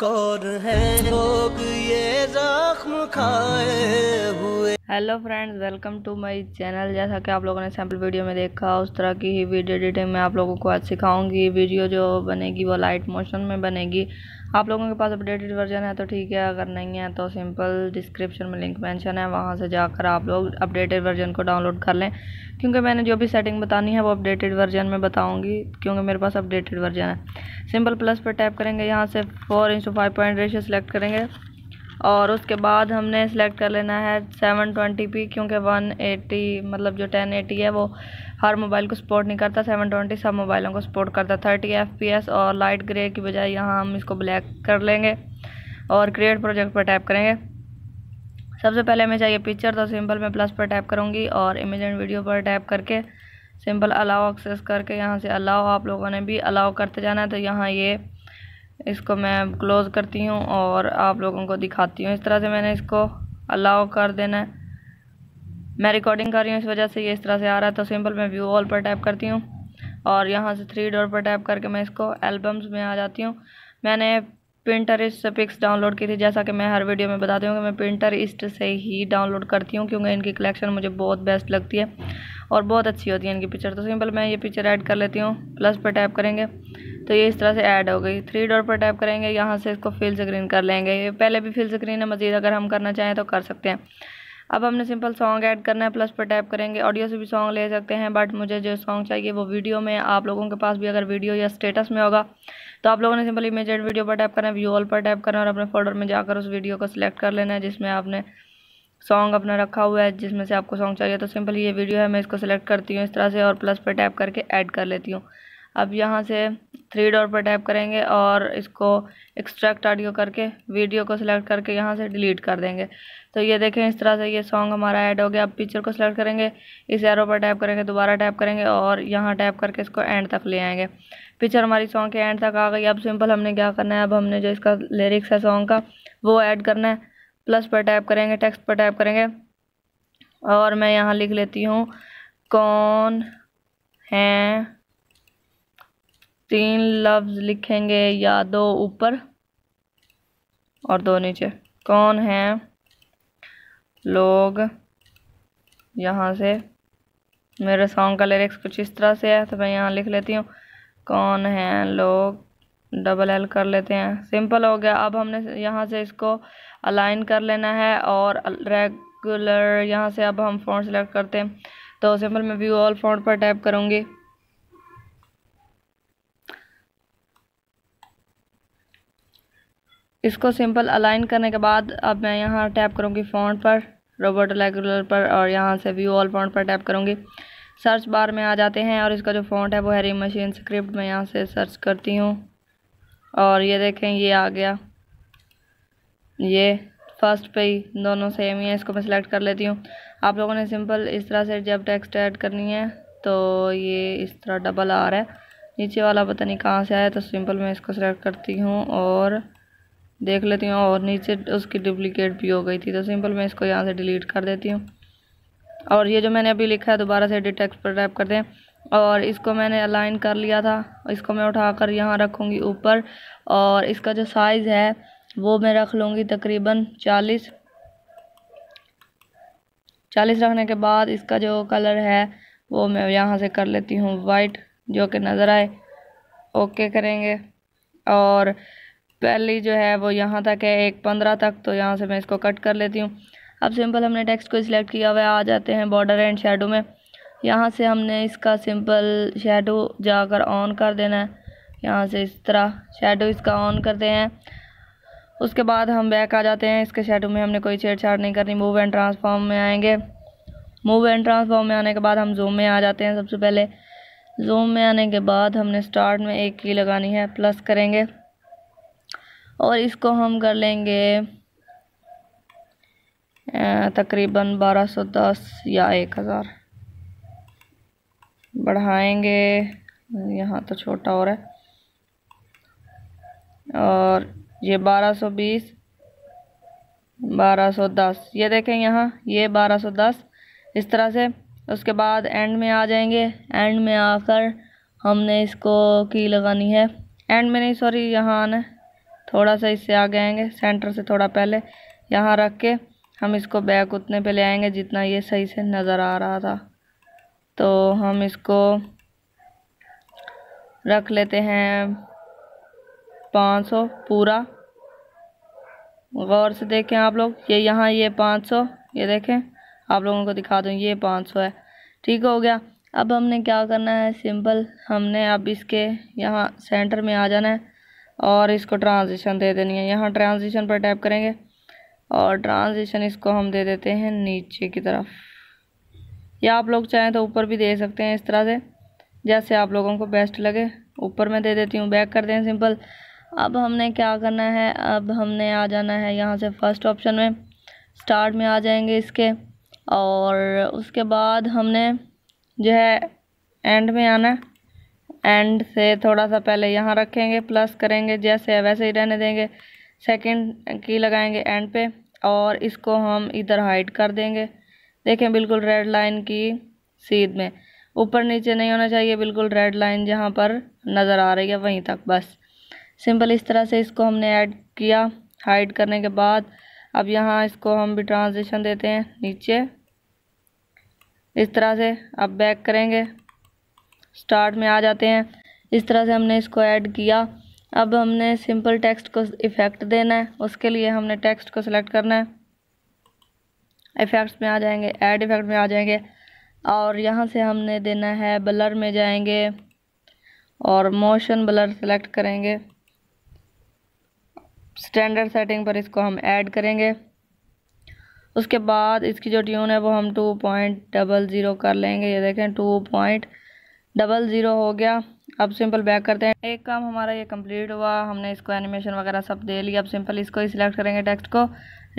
कौर है लोग ये जख्म खाए हुए hello friends welcome to my channel जैसा कि आप लोगों ने सैम्पल वीडियो में देखा उस तरह की ही वीडियो एडिटिंग मैं आप लोगों को आज सिखाऊंगी वीडियो जो बनेगी वो लाइट मोशन में बनेगी आप लोगों के पास अपडेटेड वर्जन है तो ठीक है अगर नहीं है तो सिंपल डिस्क्रिप्शन में लिंक मेंशन है वहाँ से जाकर आप लोग अपडेटेड वर्जन को डाउनलोड कर लें क्योंकि मैंने जो भी सेटिंग बतानी है वो अपडेटेड वर्जन में बताऊँगी क्योंकि मेरे पास अपडेटेड वर्जन है सिंपल प्लस पर टैप करेंगे यहाँ से four to five point ratio select करेंगे और उसके बाद हमने सेलेक्ट कर लेना है सेवन ट्वेंटी पी क्योंकि वन एटी मतलब जो टेन एटी है वो हर मोबाइल को सपोर्ट नहीं करता सेवन ट्वेंटी सब मोबाइलों को सपोर्ट करता थर्टी एफ पी एस और लाइट ग्रे की बजाय यहाँ हम इसको ब्लैक कर लेंगे और क्रिएट प्रोजेक्ट पर टैप करेंगे सबसे पहले हमें चाहिए पिक्चर तो सिंपल मैं प्लस पर टैप करूँगी और इमेज एंड वीडियो पर टैप करके सिंपल अलाउ एक्सेस करके यहाँ से अलाउ आप लोगों ने भी अलाउ करते जाना है तो यहाँ ये यह इसको मैं क्लोज़ करती हूँ और आप लोगों को दिखाती हूँ इस तरह से मैंने इसको अलाउ कर देना है मैं रिकॉर्डिंग कर रही हूँ इस वजह से ये इस तरह से आ रहा है तो सिंपल मैं व्यू ऑल पर टैप करती हूँ और यहाँ से थ्री डोर पर टैप करके मैं इसको एल्बम्स में आ जाती हूँ मैंने प्रिंटर से पिक्स डाउनलोड की थी जैसा कि मैं हर वीडियो में बताती हूँ कि मैं प्रिंटर इस्ट से ही डाउनलोड करती हूँ क्योंकि इनकी कलेक्शन मुझे बहुत बेस्ट लगती है और बहुत अच्छी होती है इनकी पिक्चर तो सिंपल मैं ये पिक्चर ऐड कर लेती हूँ प्लस पर टैप करेंगे तो ये इस तरह से ऐड हो गई थ्री डॉट पर टैप करेंगे यहाँ से इसको फिल स्क्रीन कर लेंगे ये पहले भी फिल स्क्रीन है मज़ीद अगर हम करना चाहें तो कर सकते हैं अब हमने सिंपल सॉन्ग ऐड करना है प्लस पर टैप करेंगे ऑडियो से भी सॉन्ग ले सकते हैं बट मुझे जो सॉन्ग चाहिए वो वीडियो में आप लोगों के पास भी अगर वीडियो या स्टेटस में होगा तो आप लोगों ने सिंपल इमेज एड वीडियो पर टैप करना है व्यू ऑल पर टैप करना और अपने फोल्डर में जाकर उस वीडियो को सिलेक्ट कर लेना है जिसमें आपने सॉन्ग अपना रखा हुआ है जिसमें से आपको सॉन्ग चाहिए तो सिंपल ये वीडियो है मैं इसको सिलेक्ट करती हूँ इस तरह से और प्लस पर टैप करके ऐड कर लेती हूँ अब यहाँ से थ्री डॉट पर टैप करेंगे और इसको एक्सट्रैक्ट ऑडियो करके वीडियो को सिलेक्ट करके यहाँ से डिलीट कर देंगे तो ये देखें इस तरह से ये सॉन्ग हमारा ऐड हो गया अब पिक्चर को सिलेक्ट करेंगे इस एरो पर टैप करेंगे दोबारा टैप करेंगे और यहाँ टैप करके इसको एंड तक ले आएंगे पिक्चर हमारी सॉन्ग के एंड तक आ गई अब सिंपल हमने क्या करना है अब हमने जो इसका लिरिक्स है सॉन्ग का वो ऐड करना है प्लस पर टैप करेंगे टेक्स्ट पर टैप करेंगे और मैं यहाँ लिख लेती हूँ कौन हैं तीन लफ्ज लिखेंगे या दो ऊपर और दो नीचे कौन है लोग यहाँ से मेरे सॉन्ग का लिरिक्स कुछ इस तरह से है तो मैं यहाँ लिख लेती हूँ कौन है लोग डबल एल कर लेते हैं सिंपल हो गया अब हमने यहाँ से इसको अलाइन कर लेना है और रेगुलर यहाँ से अब हम फ़ॉन्ट सेलेक्ट करते हैं तो सिंपल मैं व्यू ऑल फ़ॉन्ट पर टैप करूँगी इसको सिंपल अलाइन करने के बाद अब मैं यहाँ टैप करूँगी फ़ोन पर रोबोट रेगुलर पर और यहाँ से व्यू ऑल फोन पर टैप करूँगी सर्च बार में आ जाते हैं और इसका जो फ़ॉन्ट है वो हैरी मशीन स्क्रिप्ट मैं यहाँ से सर्च करती हूँ और ये देखें ये आ गया ये फर्स्ट पे ही दोनों सेम ही है इसको मैं सिलेक्ट कर लेती हूँ आप लोगों ने सिंपल इस तरह से जब टेक्स्ट ऐड करनी है तो ये इस तरह डबल आ रहा है नीचे वाला पता नहीं कहाँ से आया तो सिंपल मैं इसको सिलेक्ट करती हूँ और देख लेती हूँ और नीचे उसकी डुप्लीकेट भी हो गई थी तो सिंपल मैं इसको यहाँ से डिलीट कर देती हूँ और ये जो मैंने अभी लिखा है दोबारा से डिटेक्स पर टाइप कर दें और इसको मैंने अलाइन कर लिया था इसको मैं उठाकर यहाँ रखूँगी ऊपर और इसका जो साइज़ है वो मैं रख लूँगी तकरीबन चालीस चालीस रखने के बाद इसका जो कलर है वो मैं यहाँ से कर लेती हूँ वाइट जो कि नज़र आए ओके करेंगे और पहली जो है वो यहाँ तक है एक पंद्रह तक तो यहाँ से मैं इसको कट कर लेती हूँ अब सिंपल हमने टेक्स्ट को सिलेक्ट किया हुआ आ जाते हैं बॉर्डर एंड शेडो में यहाँ से हमने इसका सिंपल शेडो जाकर ऑन कर देना है यहाँ से इस तरह शेडो इसका ऑन करते हैं उसके बाद हम बैक आ जाते हैं इसके शेडो में हमने कोई छेड़छाड़ नहीं करनी मूव एंड ट्रांसफॉर्म में आएंगे मूव एंड ट्रांसफॉर्म में आने के बाद हम जूम में आ जाते हैं सबसे पहले जूम में आने के बाद हमने स्टार्ट में एक की लगानी है प्लस करेंगे और इसको हम कर लेंगे तकरीबन 1210 या 1000 बढ़ाएंगे यहाँ तो छोटा हो रहा है और ये 1220 1210 ये देखें यहाँ ये 1210 इस तरह से उसके बाद एंड में आ जाएंगे एंड में आकर हमने इसको की लगानी है एंड में नहीं सॉरी यहाँ आना है थोड़ा सा इससे आगे आएंगे सेंटर से थोड़ा पहले यहाँ रख के हम इसको बैक उतने पे ले आएंगे जितना ये सही से नज़र आ रहा था तो हम इसको रख लेते हैं 500 पूरा गौर से देखें आप लोग ये यहाँ ये 500 ये देखें आप लोगों को दिखा दूँ ये 500 है ठीक हो गया अब हमने क्या करना है सिंपल हमने अब इसके यहाँ सेंटर में आ जाना है और इसको ट्रांजिशन दे देनी है यहाँ ट्रांजिशन पर टैप करेंगे और ट्रांजिशन इसको हम दे देते हैं नीचे की तरफ या आप लोग चाहें तो ऊपर भी दे सकते हैं इस तरह से जैसे आप लोगों को बेस्ट लगे ऊपर मैं दे देती हूँ बैक कर दें सिंपल अब हमने क्या करना है अब हमने आ जाना है यहाँ से फर्स्ट ऑप्शन में स्टार्ट में आ जाएंगे इसके और उसके बाद हमने जो है एंड में आना है एंड से थोड़ा सा पहले यहाँ रखेंगे प्लस करेंगे जैसे है वैसे ही रहने देंगे सेकंड की लगाएंगे एंड पे और इसको हम इधर हाइड कर देंगे देखें बिल्कुल रेड लाइन की सीध में ऊपर नीचे नहीं होना चाहिए बिल्कुल रेड लाइन जहाँ पर नज़र आ रही है वहीं तक बस सिंपल इस तरह से इसको हमने ऐड किया हाइड करने के बाद अब यहाँ इसको हम भी ट्रांजिशन देते हैं नीचे इस तरह से अब बैक करेंगे स्टार्ट में आ जाते हैं इस तरह से हमने इसको ऐड किया अब हमने सिंपल टेक्स्ट को इफ़ेक्ट देना है उसके लिए हमने टेक्स्ट को सिलेक्ट करना है इफ़ेक्ट्स में आ जाएंगे ऐड इफ़ेक्ट में आ जाएंगे और यहाँ से हमने देना है ब्लर में जाएंगे और मोशन ब्लर सेलेक्ट करेंगे स्टैंडर्ड सेटिंग पर इसको हम ऐड करेंगे उसके बाद इसकी जो ट्यून है वो हम टू पॉइंट डबल ज़ीरो कर लेंगे ये देखें टू पॉइंट डबल ज़ीरो हो गया अब सिंपल बैक करते हैं एक काम हमारा ये कंप्लीट हुआ हमने इसको एनिमेशन वगैरह सब दे लिया अब सिंपल इसको ही सिलेक्ट करेंगे टेक्स्ट को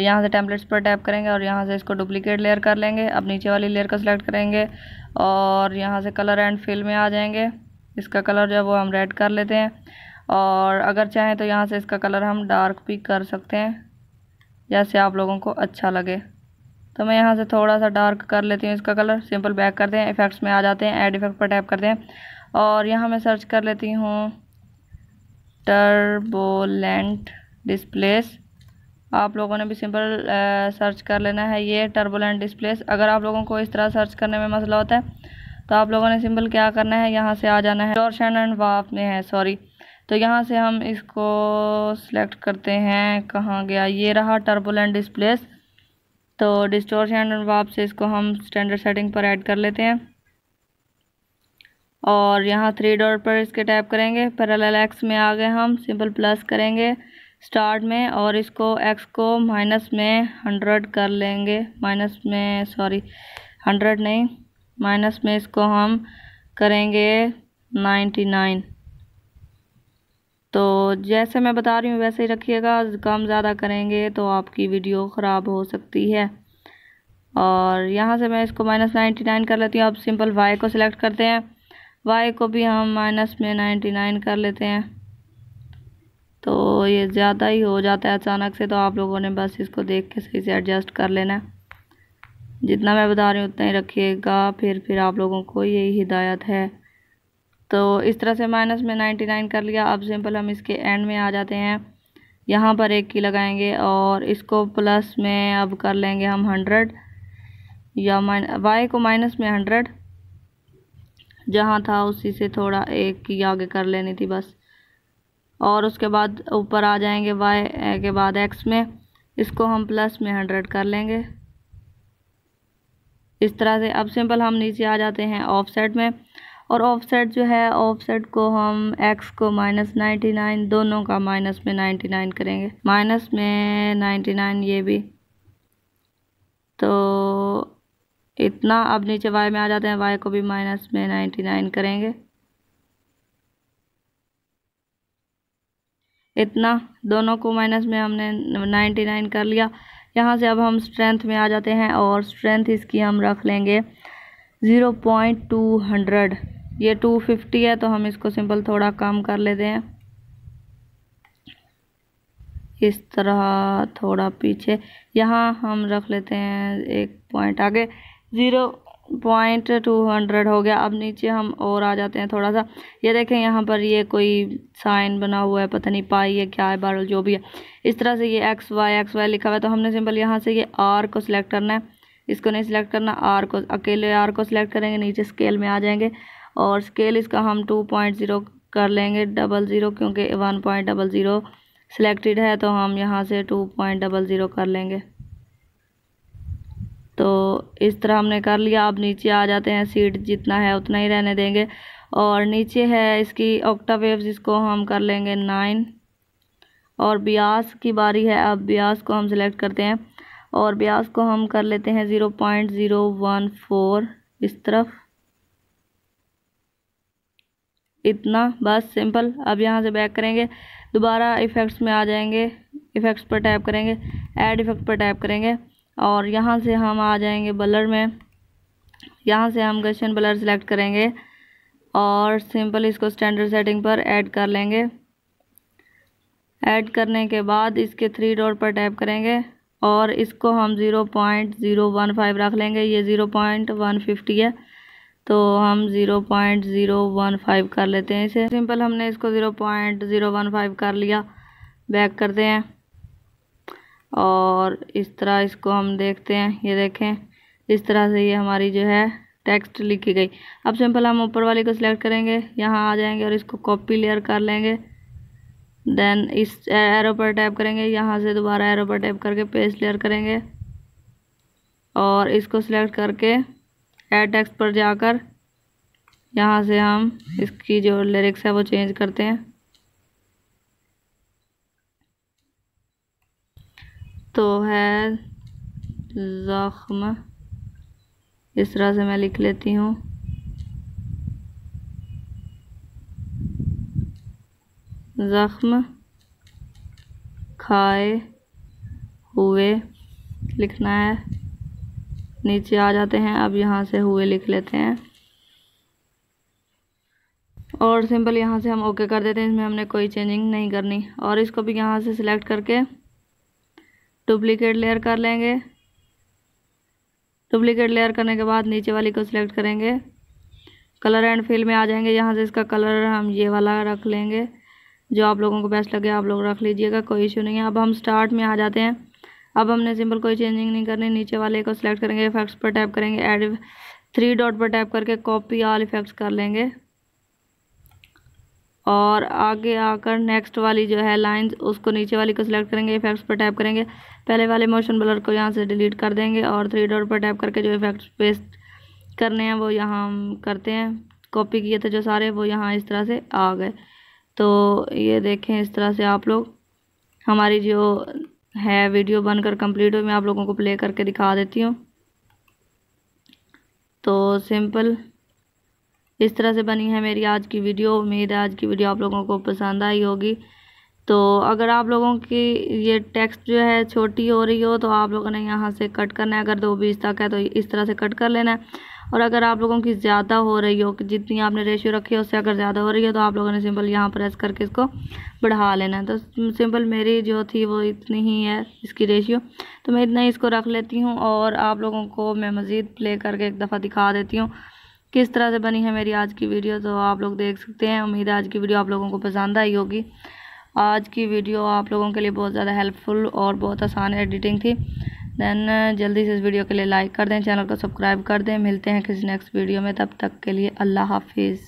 यहाँ से टैम्पलेट्स पर टैप करेंगे और यहाँ से इसको डुप्लीकेट लेयर कर लेंगे अब नीचे वाली लेयर को सिलेक्ट करेंगे और यहाँ से कलर एंड फिल में आ जाएंगे इसका कलर जो है वो हम रेड कर लेते हैं और अगर चाहें तो यहाँ से इसका कलर हम डार्क भी कर सकते हैं जैसे आप लोगों को अच्छा लगे तो मैं यहाँ से थोड़ा सा डार्क कर लेती हूँ इसका कलर सिंपल बैक कर दें इफ़ेक्ट्स में आ जाते हैं एड इफ़ेक्ट पर टैप करते हैं और यहाँ मैं सर्च कर लेती हूँ टर्बोलेंट डिस्प्लेस आप लोगों ने भी सिंपल सर्च कर लेना है ये टर्बोलेंट डिस्प्लेस अगर आप लोगों को इस तरह सर्च करने में मसला होता है तो आप लोगों ने सिंपल क्या करना है यहाँ से आ जाना है डोरशन एंड वाफ में है सॉरी तो यहाँ से हम इसको सेलेक्ट करते हैं कहाँ गया ये रहा टर्बोलेंट डिस्प्लेस तो वाप से इसको हम स्टैंडर्ड सेटिंग पर ऐड कर लेते हैं और यहाँ थ्री डॉट पर इसके टैप करेंगे पैरेलल एक्स में आ गए हम सिंपल प्लस करेंगे स्टार्ट में और इसको एक्स को माइनस में हंड्रेड कर लेंगे माइनस में सॉरी हंड्रेड नहीं माइनस में इसको हम करेंगे नाइन्टी नाइन तो जैसे मैं बता रही हूँ वैसे ही रखिएगा कम ज़्यादा करेंगे तो आपकी वीडियो ख़राब हो सकती है और यहाँ से मैं इसको माइनस नाइन्टी नाइन कर लेती हूँ अब सिंपल वाई को सिलेक्ट करते हैं वाई को भी हम माइनस में नाइन्टी नाइन कर लेते हैं तो ये ज़्यादा ही हो जाता है अचानक से तो आप लोगों ने बस इसको देख के सही से एडजस्ट कर लेना है जितना मैं बता रही हूँ उतना ही रखिएगा फिर फिर आप लोगों को यही हिदायत है तो इस तरह से माइनस में नाइन्टी नाइन कर लिया अब सिंपल हम इसके एंड में आ जाते हैं यहाँ पर एक की लगाएंगे और इसको प्लस में अब कर लेंगे हम हंड्रेड या माइन वाई को माइनस में हंड्रेड जहाँ था उसी से थोड़ा एक की आगे कर लेनी थी बस और उसके बाद ऊपर आ जाएंगे वाई के बाद एक्स में इसको हम प्लस में हंड्रेड कर लेंगे इस तरह से अब सिंपल हम नीचे आ जाते हैं ऑफ में और ऑफसेट जो है ऑफसेट को हम एक्स को माइनस नाइन्टी नाइन दोनों का माइनस में नाइन्टी नाइन करेंगे माइनस में नाइन्टी नाइन ये भी तो इतना अब नीचे वाई में आ जाते हैं वाई को भी माइनस में नाइन्टी नाइन करेंगे इतना दोनों को माइनस में हमने नाइन्टी नाइन कर लिया यहाँ से अब हम स्ट्रेंथ में आ जाते हैं और स्ट्रेंथ इसकी हम रख लेंगे ज़ीरो पॉइंट टू हंड्रेड ये टू फिफ्टी है तो हम इसको सिंपल थोड़ा कम कर लेते हैं इस तरह थोड़ा पीछे यहाँ हम रख लेते हैं एक पॉइंट आगे ज़ीरो पॉइंट टू हंड्रेड हो गया अब नीचे हम और आ जाते हैं थोड़ा सा ये देखें यहाँ पर ये कोई साइन बना हुआ है पता नहीं पाई है क्या है बारल जो भी है इस तरह से ये एक्स वाई एक्स वाई लिखा हुआ है तो हमने सिंपल यहाँ से ये आर को सिलेक्ट करना है इसको नहीं सिलेक्ट करना आर को अकेले आर को सिलेक्ट करेंगे नीचे स्केल में आ जाएंगे और स्केल इसका हम टू पॉइंट ज़ीरो कर लेंगे डबल ज़ीरो क्योंकि one point double zero selected है तो हम यहाँ से टू पॉइंट डबल ज़ीरो कर लेंगे तो इस तरह हमने कर लिया अब नीचे आ जाते हैं सीट जितना है उतना ही रहने देंगे और नीचे है इसकी वेव इसको हम कर लेंगे नाइन और ब्यास की बारी है अब ब्यास को हम सिलेक्ट करते हैं और ब्यास को हम कर लेते हैं zero point zero one four इस तरफ इतना बस सिंपल अब यहाँ से बैक करेंगे दोबारा इफ़ेक्ट्स में आ जाएंगे इफ़ेक्ट्स पर टैप करेंगे ऐड इफ़ेक्ट पर टैप करेंगे और यहाँ से हम आ जाएंगे बलर में यहाँ से हम क्वेश्चन बलर सेलेक्ट करेंगे और सिंपल इसको स्टैंडर्ड सेटिंग पर ऐड कर लेंगे ऐड करने के बाद इसके थ्री डॉट पर टैप करेंगे और इसको हम zero point zero one five रख लेंगे ये ज़ीरो पॉइंट वन फिफ्टी है तो हम 0.015 कर लेते हैं इसे सिंपल हमने इसको 0.015 कर लिया बैक करते हैं और इस तरह इसको हम देखते हैं ये देखें इस तरह से ये हमारी जो है टेक्स्ट लिखी गई अब सिंपल हम ऊपर वाली को सिलेक्ट करेंगे यहाँ आ जाएंगे और इसको कॉपी लेयर कर लेंगे देन इस एरो पर टैप करेंगे यहाँ से दोबारा एरो पर टैप करके पेस्ट लेयर करेंगे और इसको सिलेक्ट करके एड टेक्स पर जाकर यहाँ से हम इसकी जो लिरिक्स है वो चेंज करते हैं तो है ज़ख्म इस तरह से मैं लिख लेती हूँ ज़ख्म खाए हुए लिखना है नीचे आ जाते हैं अब यहाँ से हुए लिख लेते हैं और सिंपल यहाँ से हम ओके कर देते हैं इसमें हमने कोई चेंजिंग नहीं करनी और इसको भी यहाँ से सिलेक्ट करके डुप्लीकेट लेयर कर लेंगे डुप्लीकेट लेयर करने के बाद नीचे वाली को सिलेक्ट करेंगे कलर एंड फिल में आ जाएंगे यहाँ से इसका कलर हम ये वाला रख लेंगे जो आप लोगों को बेस्ट लगे आप लोग रख लीजिएगा कोई इशू नहीं है अब हम स्टार्ट में आ जाते हैं अब हमने सिंपल कोई चेंजिंग नहीं करनी नीचे वाले को सिलेक्ट करेंगे इफेक्ट्स पर टैप करेंगे एड थ्री डॉट पर टैप करके कॉपी ऑल इफेक्ट्स कर लेंगे और आगे आकर नेक्स्ट वाली जो है लाइंस उसको नीचे वाली को सिलेक्ट करेंगे इफेक्ट्स पर टैप करेंगे पहले वाले मोशन ब्लर को यहाँ से डिलीट कर देंगे और थ्री डॉट पर टैप करके जो इफेक्ट्स पेस्ट करने हैं वो यहाँ हम करते हैं कॉपी किए थे जो सारे वो यहाँ इस तरह से आ गए तो ये देखें इस तरह से आप लोग हमारी जो है वीडियो बनकर कंप्लीट हो मैं आप लोगों को प्ले करके दिखा देती हूँ तो सिंपल इस तरह से बनी है मेरी आज की वीडियो उम्मीद है आज की वीडियो आप लोगों को पसंद आई होगी तो अगर आप लोगों की ये टेक्स्ट जो है छोटी हो रही हो तो आप लोगों ने यहाँ से कट करना है अगर दो बीस तक है तो इस तरह से कट कर लेना है और अगर आप लोगों की ज़्यादा हो रही हो जितनी आपने रेशियो रखी है उससे अगर ज़्यादा हो रही है तो आप लोगों ने सिंपल यहाँ प्रेस करके इसको बढ़ा लेना है तो सिंपल मेरी जो थी वो इतनी ही है इसकी रेशियो तो मैं इतना ही इसको रख लेती हूँ और आप लोगों को मैं मज़ीद प्ले करके एक दफ़ा दिखा देती हूँ किस तरह से बनी है मेरी आज की वीडियो तो आप लोग देख सकते हैं उम्मीद है आज की वीडियो आप लोगों को पसंद आई होगी आज की वीडियो आप लोगों के लिए बहुत ज़्यादा हेल्पफुल और बहुत आसान एडिटिंग थी देन uh, जल्दी से इस वीडियो के लिए लाइक कर दें चैनल को सब्सक्राइब कर दें मिलते हैं किसी नेक्स्ट वीडियो में तब तक के लिए अल्लाह हाफिज़